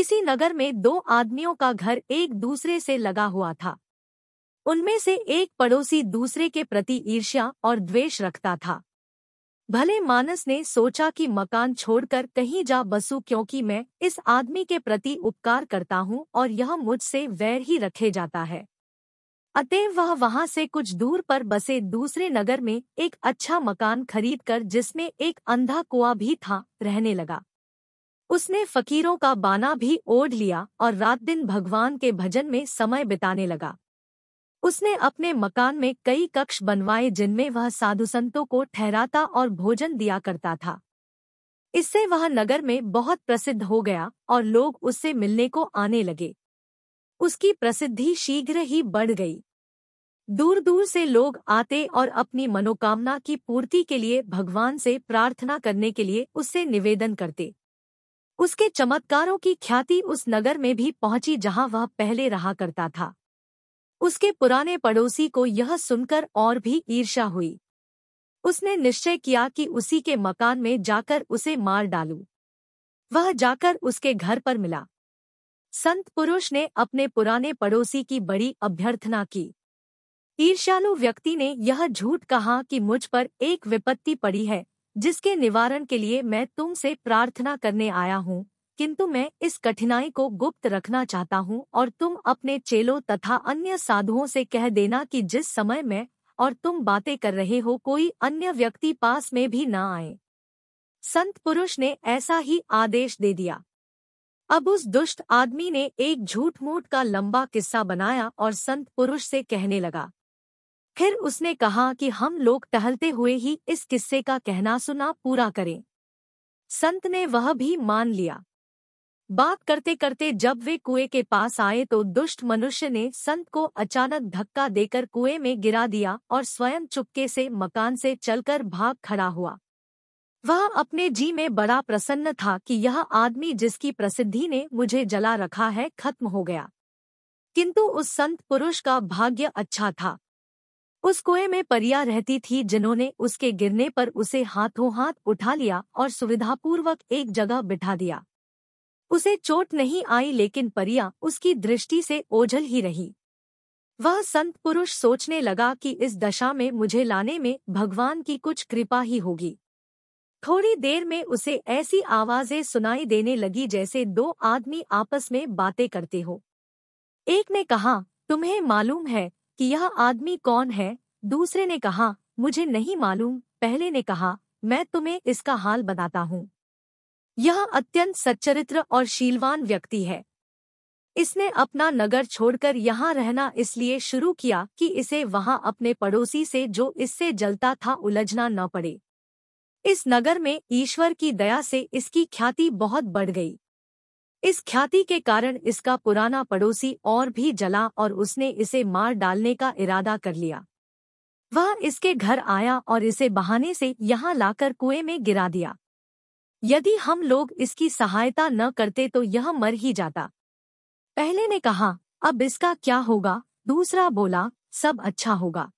किसी नगर में दो आदमियों का घर एक दूसरे से लगा हुआ था उनमें से एक पड़ोसी दूसरे के प्रति ईर्ष्या और द्वेष रखता था भले मानस ने सोचा कि मकान छोड़कर कहीं जा बसू क्योंकि मैं इस आदमी के प्रति उपकार करता हूँ और यह मुझसे वैर ही रखे जाता है अतएव वह वहां से कुछ दूर पर बसे दूसरे नगर में एक अच्छा मकान खरीदकर जिसमें एक अंधा कुआ भी था रहने लगा उसने फकीरों का बाना भी ओढ़ लिया और रात दिन भगवान के भजन में समय बिताने लगा उसने अपने मकान में कई कक्ष बनवाए जिनमें वह साधु संतों को ठहराता और भोजन दिया करता था इससे वह नगर में बहुत प्रसिद्ध हो गया और लोग उससे मिलने को आने लगे उसकी प्रसिद्धि शीघ्र ही बढ़ गई दूर दूर से लोग आते और अपनी मनोकामना की पूर्ति के लिए भगवान से प्रार्थना करने के लिए उससे निवेदन करते उसके चमत्कारों की ख्याति उस नगर में भी पहुंची जहां वह पहले रहा करता था उसके पुराने पड़ोसी को यह सुनकर और भी ईर्षा हुई उसने निश्चय किया कि उसी के मकान में जाकर उसे मार डालू वह जाकर उसके घर पर मिला संत पुरुष ने अपने पुराने पड़ोसी की बड़ी अभ्यर्थना की ईर्ष्यालु व्यक्ति ने यह झूठ कहा कि मुझ पर एक विपत्ति पड़ी है जिसके निवारण के लिए मैं तुमसे प्रार्थना करने आया हूँ किंतु मैं इस कठिनाई को गुप्त रखना चाहता हूँ और तुम अपने चेलों तथा अन्य साधुओं से कह देना कि जिस समय मैं और तुम बातें कर रहे हो कोई अन्य व्यक्ति पास में भी न आए संत पुरुष ने ऐसा ही आदेश दे दिया अब उस दुष्ट आदमी ने एक झूठ मूठ का लंबा किस्सा बनाया और संत पुरुष से कहने लगा फिर उसने कहा कि हम लोग टहलते हुए ही इस किस्से का कहना सुना पूरा करें संत ने वह भी मान लिया बात करते करते जब वे कुएं के पास आए तो दुष्ट मनुष्य ने संत को अचानक धक्का देकर कुएं में गिरा दिया और स्वयं चुपके से मकान से चलकर भाग खड़ा हुआ वह अपने जी में बड़ा प्रसन्न था कि यह आदमी जिसकी प्रसिद्धि ने मुझे जला रखा है खत्म हो गया किंतु उस संत पुरुष का भाग्य अच्छा था उस कुएं में परिया रहती थी जिन्होंने उसके गिरने पर उसे हाथों हाथ उठा लिया और सुविधापूर्वक एक जगह बिठा दिया उसे चोट नहीं आई लेकिन परिया उसकी दृष्टि से ओझल ही रही वह संत पुरुष सोचने लगा कि इस दशा में मुझे लाने में भगवान की कुछ कृपा ही होगी थोड़ी देर में उसे ऐसी आवाजें सुनाई देने लगी जैसे दो आदमी आपस में बातें करते हो एक ने कहा तुम्हें मालूम है कि यह आदमी कौन है दूसरे ने कहा मुझे नहीं मालूम पहले ने कहा मैं तुम्हें इसका हाल बताता हूँ यह अत्यंत सच्चरित्र और शीलवान व्यक्ति है इसने अपना नगर छोड़कर यहाँ रहना इसलिए शुरू किया कि इसे वहाँ अपने पड़ोसी से जो इससे जलता था उलझना न पड़े इस नगर में ईश्वर की दया से इसकी ख्याति बहुत बढ़ गई इस ख्याति के कारण इसका पुराना पड़ोसी और भी जला और उसने इसे मार डालने का इरादा कर लिया वह इसके घर आया और इसे बहाने से यहाँ लाकर कुएं में गिरा दिया यदि हम लोग इसकी सहायता न करते तो यह मर ही जाता पहले ने कहा अब इसका क्या होगा दूसरा बोला सब अच्छा होगा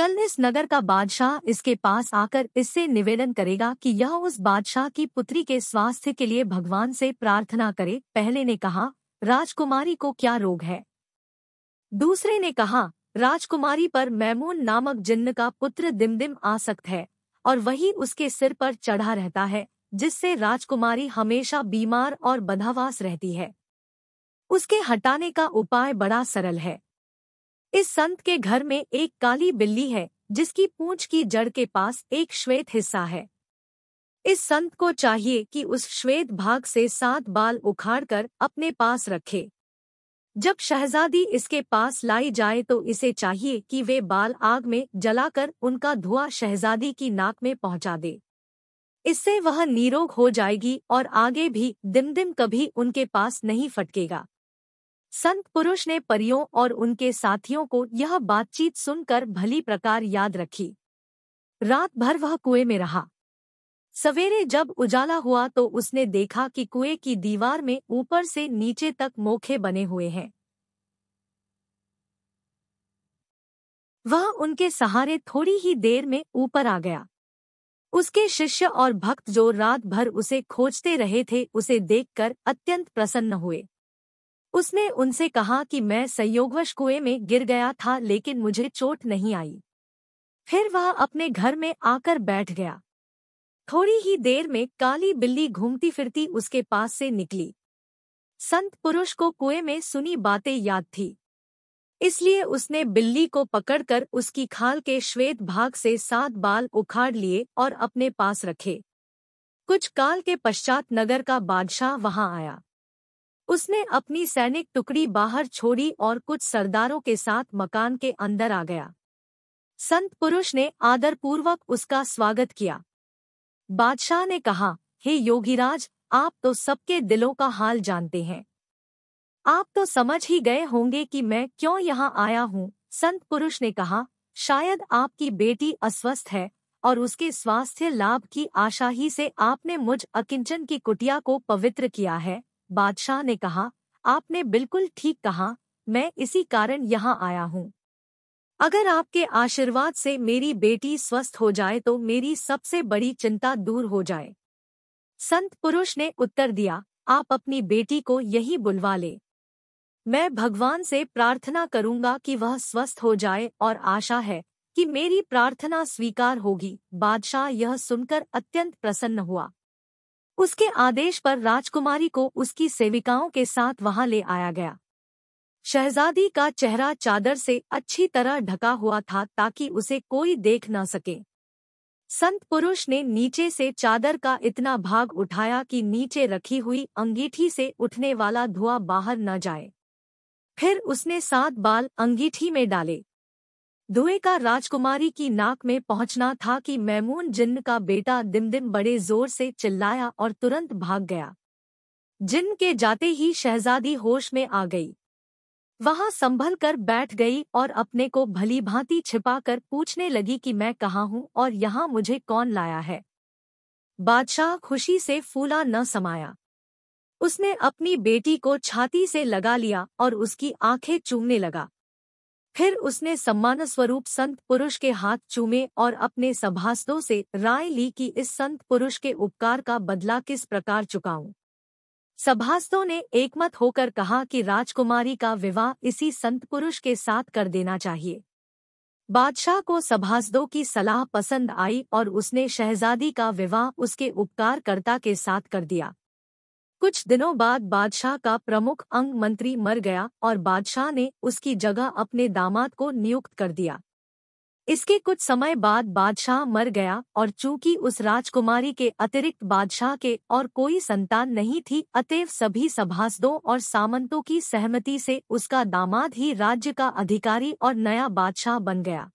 कल इस नगर का बादशाह इसके पास आकर इससे निवेदन करेगा कि यह उस बादशाह की पुत्री के स्वास्थ्य के लिए भगवान से प्रार्थना करे पहले ने कहा राजकुमारी को क्या रोग है दूसरे ने कहा राजकुमारी पर मैमून नामक जिन्न का पुत्र दिमदिम आसक्त है और वही उसके सिर पर चढ़ा रहता है जिससे राजकुमारी हमेशा बीमार और बधावास रहती है उसके हटाने का उपाय बड़ा सरल है इस संत के घर में एक काली बिल्ली है जिसकी पूंछ की जड़ के पास एक श्वेत हिस्सा है इस संत को चाहिए कि उस श्वेत भाग से सात बाल उखाड़कर अपने पास रखे जब शहजादी इसके पास लाई जाए तो इसे चाहिए कि वे बाल आग में जलाकर उनका धुआं शहजादी की नाक में पहुंचा दे इससे वह निरोग हो जाएगी और आगे भी दिन दिन कभी उनके पास नहीं फटकेगा संत पुरुष ने परियों और उनके साथियों को यह बातचीत सुनकर भली प्रकार याद रखी रात भर वह कुएं में रहा सवेरे जब उजाला हुआ तो उसने देखा कि कुएं की दीवार में ऊपर से नीचे तक मोखे बने हुए हैं वह उनके सहारे थोड़ी ही देर में ऊपर आ गया उसके शिष्य और भक्त जो रात भर उसे खोजते रहे थे उसे देखकर अत्यंत प्रसन्न हुए उसने उनसे कहा कि मैं संयोगवश कुएं में गिर गया था लेकिन मुझे चोट नहीं आई फिर वह अपने घर में आकर बैठ गया थोड़ी ही देर में काली बिल्ली घूमती फिरती उसके पास से निकली संत पुरुष को कुएं में सुनी बातें याद थी इसलिए उसने बिल्ली को पकड़कर उसकी खाल के श्वेत भाग से सात बाल उखाड़ लिए और अपने पास रखे कुछ काल के पश्चात नगर का बादशाह वहां आया उसने अपनी सैनिक टुकड़ी बाहर छोड़ी और कुछ सरदारों के साथ मकान के अंदर आ गया संत पुरुष ने आदरपूर्वक उसका स्वागत किया बादशाह ने कहा हे योगीराज आप तो सबके दिलों का हाल जानते हैं आप तो समझ ही गए होंगे कि मैं क्यों यहाँ आया हूँ संत पुरुष ने कहा शायद आपकी बेटी अस्वस्थ है और उसके स्वास्थ्य लाभ की आशा ही से आपने मुझ अकिंचन की कुटिया को पवित्र किया है बादशाह ने कहा आपने बिल्कुल ठीक कहा मैं इसी कारण यहाँ आया हूँ अगर आपके आशीर्वाद से मेरी बेटी स्वस्थ हो जाए तो मेरी सबसे बड़ी चिंता दूर हो जाए संत पुरुष ने उत्तर दिया आप अपनी बेटी को यही बुलवा ले मैं भगवान से प्रार्थना करूंगा कि वह स्वस्थ हो जाए और आशा है कि मेरी प्रार्थना स्वीकार होगी बादशाह यह सुनकर अत्यंत प्रसन्न हुआ उसके आदेश पर राजकुमारी को उसकी सेविकाओं के साथ वहां ले आया गया शहजादी का चेहरा चादर से अच्छी तरह ढका हुआ था ताकि उसे कोई देख न सके संत पुरुष ने नीचे से चादर का इतना भाग उठाया कि नीचे रखी हुई अंगीठी से उठने वाला धुआं बाहर न जाए फिर उसने सात बाल अंगीठी में डाले धुएं का राजकुमारी की नाक में पहुंचना था कि मैमून जिन्न का बेटा दिमदिम बड़े जोर से चिल्लाया और तुरंत भाग गया जिन्न के जाते ही शहजादी होश में आ गई वहां संभल कर बैठ गई और अपने को भली भांति छिपा कर पूछने लगी कि मैं कहाँ हूँ और यहाँ मुझे कौन लाया है बादशाह खुशी से फूला न समाया उसने अपनी बेटी को छाती से लगा लिया और उसकी आंखें चूमने लगा फिर उसने सम्मान स्वरूप संत पुरुष के हाथ चूमे और अपने सभासदों से राय ली कि इस संत पुरुष के उपकार का बदला किस प्रकार चुकाऊं। सभासदों ने एकमत होकर कहा कि राजकुमारी का विवाह इसी संत पुरुष के साथ कर देना चाहिए बादशाह को सभासदों की सलाह पसंद आई और उसने शहजादी का विवाह उसके उपकारकर्ता के साथ कर दिया कुछ दिनों बाद बादशाह का प्रमुख अंग मंत्री मर गया और बादशाह ने उसकी जगह अपने दामाद को नियुक्त कर दिया इसके कुछ समय बाद बादशाह मर गया और चूंकि उस राजकुमारी के अतिरिक्त बादशाह के और कोई संतान नहीं थी अतएव सभी सभासदों और सामंतों की सहमति से उसका दामाद ही राज्य का अधिकारी और नया बादशाह बन गया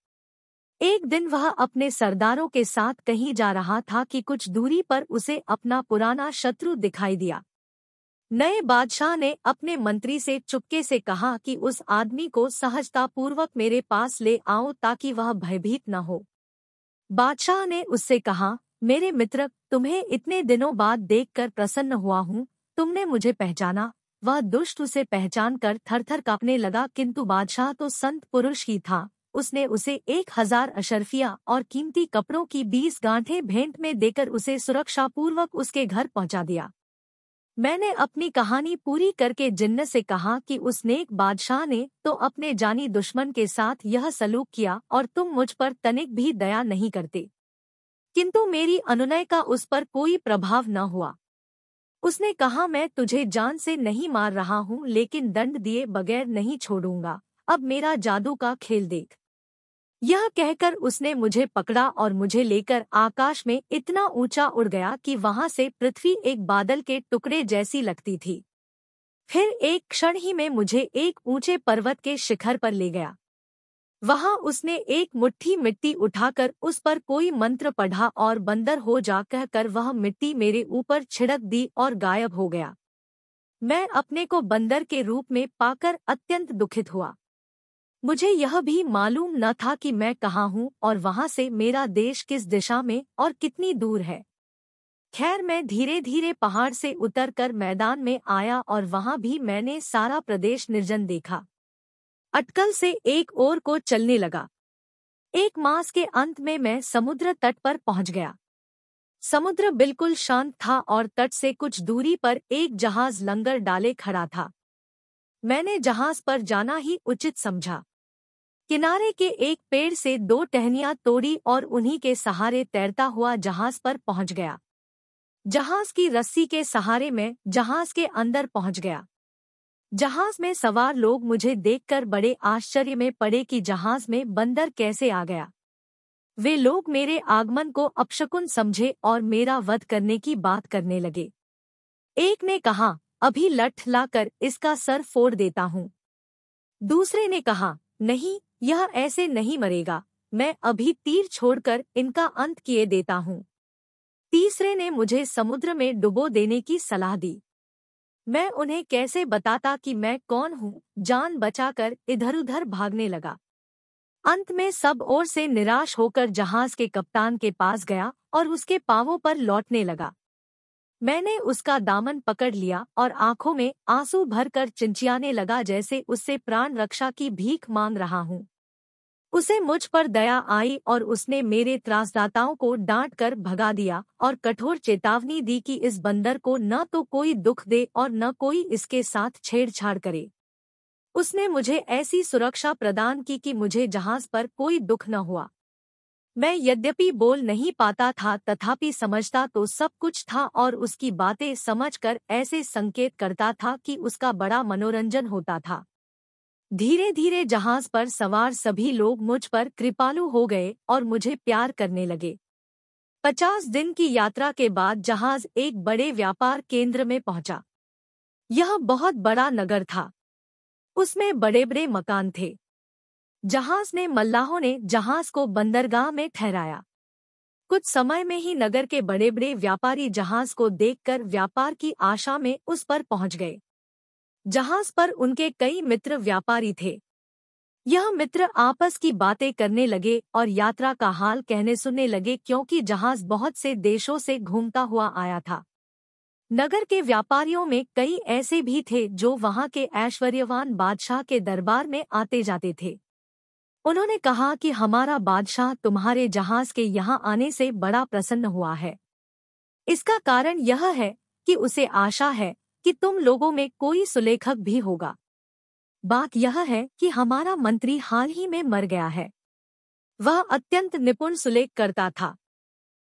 एक दिन वह अपने सरदारों के साथ कहीं जा रहा था कि कुछ दूरी पर उसे अपना पुराना शत्रु दिखाई दिया नए बादशाह ने अपने मंत्री से चुपके से कहा कि उस आदमी को सहजतापूर्वक मेरे पास ले आओ ताकि वह भयभीत न हो बादशाह ने उससे कहा मेरे मित्र तुम्हें इतने दिनों बाद देखकर प्रसन्न हुआ हूँ तुमने मुझे पहचाना वह दुष्ट उसे पहचान कर थर थर कापने लगा किंतु बादशाह तो संत पुरुष ही था उसने उसे एक हजार अशरफिया और कीमती कपड़ों की बीस गांठें भेंट में देकर उसे सुरक्षापूर्वक उसके घर पहुंचा दिया मैंने अपनी कहानी पूरी करके जिन्न से कहा कि उस नेक बादशाह ने तो अपने जानी दुश्मन के साथ यह सलूक किया और तुम मुझ पर तनिक भी दया नहीं करते किंतु मेरी अनुनय का उस पर कोई प्रभाव न हुआ उसने कहा मैं तुझे जान से नहीं मार रहा हूँ लेकिन दंड दिए बगैर नहीं छोड़ूंगा अब मेरा जादू का खेल देख यह कहकर उसने मुझे पकड़ा और मुझे लेकर आकाश में इतना ऊंचा उड़ गया कि वहां से पृथ्वी एक बादल के टुकड़े जैसी लगती थी फिर एक क्षण ही में मुझे एक ऊंचे पर्वत के शिखर पर ले गया वहां उसने एक मुट्ठी मिट्टी उठाकर उस पर कोई मंत्र पढ़ा और बंदर हो जा कहकर वह मिट्टी मेरे ऊपर छिड़क दी और गायब हो गया मैं अपने को बंदर के रूप में पाकर अत्यंत दुखित हुआ मुझे यह भी मालूम न था कि मैं कहाँ हूँ और वहाँ से मेरा देश किस दिशा में और कितनी दूर है खैर मैं धीरे धीरे पहाड़ से उतरकर मैदान में आया और वहाँ भी मैंने सारा प्रदेश निर्जन देखा अटकल से एक ओर को चलने लगा एक मास के अंत में मैं समुद्र तट पर पहुंच गया समुद्र बिल्कुल शांत था और तट से कुछ दूरी पर एक जहाज लंगर डाले खड़ा था मैंने जहाज पर जाना ही उचित समझा किनारे के एक पेड़ से दो टहनियां तोड़ी और उन्हीं के सहारे तैरता हुआ जहाज पर पहुंच गया जहाज की रस्सी के सहारे में जहाज के अंदर पहुंच गया जहाज में सवार लोग मुझे देखकर बड़े आश्चर्य में पड़े कि जहाज में बंदर कैसे आ गया वे लोग मेरे आगमन को अपशकुन समझे और मेरा वध करने की बात करने लगे एक ने कहा अभी लठ लाकर इसका सर फोड़ देता हूँ दूसरे ने कहा नहीं यह ऐसे नहीं मरेगा मैं अभी तीर छोड़कर इनका अंत किए देता हूँ तीसरे ने मुझे समुद्र में डुबो देने की सलाह दी मैं उन्हें कैसे बताता कि मैं कौन हूँ जान बचाकर इधर उधर भागने लगा अंत में सब ओर से निराश होकर जहाज के कप्तान के पास गया और उसके पावों पर लौटने लगा मैंने उसका दामन पकड़ लिया और आंखों में आंसू भरकर चिंचियाने लगा जैसे उससे प्राण रक्षा की भीख मांग रहा हूँ उसे मुझ पर दया आई और उसने मेरे त्रासदाताओं को डांट कर भगा दिया और कठोर चेतावनी दी कि इस बंदर को न तो कोई दुख दे और न कोई इसके साथ छेड़छाड़ करे उसने मुझे ऐसी सुरक्षा प्रदान की कि मुझे जहाज पर कोई दुख न हुआ मैं यद्यपि बोल नहीं पाता था तथापि समझता तो सब कुछ था और उसकी बातें समझकर ऐसे संकेत करता था कि उसका बड़ा मनोरंजन होता था धीरे धीरे जहाज पर सवार सभी लोग मुझ पर कृपालु हो गए और मुझे प्यार करने लगे पचास दिन की यात्रा के बाद जहाज एक बड़े व्यापार केंद्र में पहुंचा यह बहुत बड़ा नगर था उसमें बड़े बड़े मकान थे जहाज ने मल्लाहों ने जहाज को बंदरगाह में ठहराया कुछ समय में ही नगर के बड़े बड़े व्यापारी जहाज को देखकर व्यापार की आशा में उस पर पहुंच गए जहाज पर उनके कई मित्र व्यापारी थे यह मित्र आपस की बातें करने लगे और यात्रा का हाल कहने सुनने लगे क्योंकि जहाज बहुत से देशों से घूमता हुआ आया था नगर के व्यापारियों में कई ऐसे भी थे जो वहां के ऐश्वर्यवान बादशाह के दरबार में आते जाते थे उन्होंने कहा कि हमारा बादशाह तुम्हारे जहाज के यहाँ आने से बड़ा प्रसन्न हुआ है इसका कारण यह है कि उसे आशा है कि तुम लोगों में कोई सुलेखक भी होगा बात यह है कि हमारा मंत्री हाल ही में मर गया है वह अत्यंत निपुण सुलेख करता था